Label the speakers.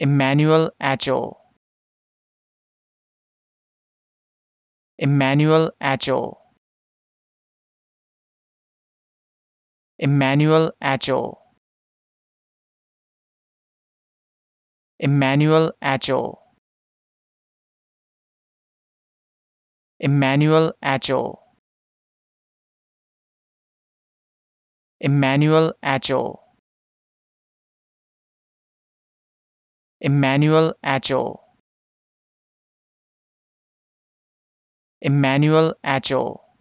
Speaker 1: Emmanuel Ajo Emmanuel Ajo Emmanuel Ajo Emmanuel Ajo Emmanuel Ajo Emmanuel Ajo Emmanuel Ajo. Emmanuel Ajo.